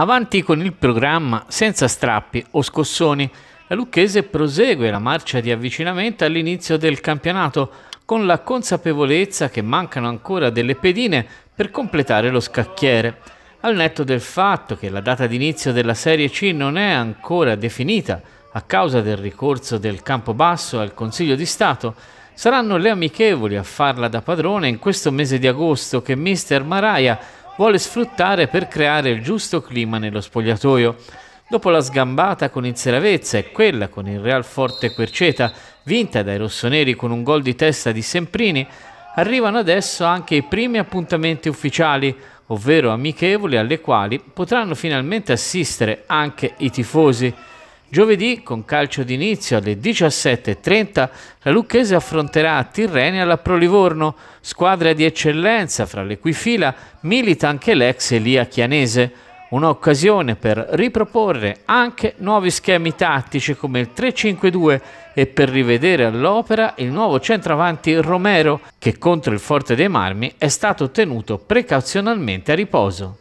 Avanti con il programma, senza strappi o scossoni, la Lucchese prosegue la marcia di avvicinamento all'inizio del campionato con la consapevolezza che mancano ancora delle pedine per completare lo scacchiere. Al netto del fatto che la data d'inizio della Serie C non è ancora definita a causa del ricorso del Campobasso al Consiglio di Stato, saranno le amichevoli a farla da padrone in questo mese di agosto che mister Maraia vuole sfruttare per creare il giusto clima nello spogliatoio. Dopo la sgambata con il Seravezza e quella con il Real Forte Querceta, vinta dai rossoneri con un gol di testa di Semprini, arrivano adesso anche i primi appuntamenti ufficiali, ovvero amichevoli alle quali potranno finalmente assistere anche i tifosi. Giovedì, con calcio d'inizio alle 17.30, la Lucchese affronterà a Tirrenia la Pro Livorno, squadra di eccellenza fra le cui fila milita anche l'ex Elia Chianese. Un'occasione per riproporre anche nuovi schemi tattici come il 3-5-2 e per rivedere all'opera il nuovo centravanti Romero che contro il Forte dei Marmi è stato tenuto precauzionalmente a riposo.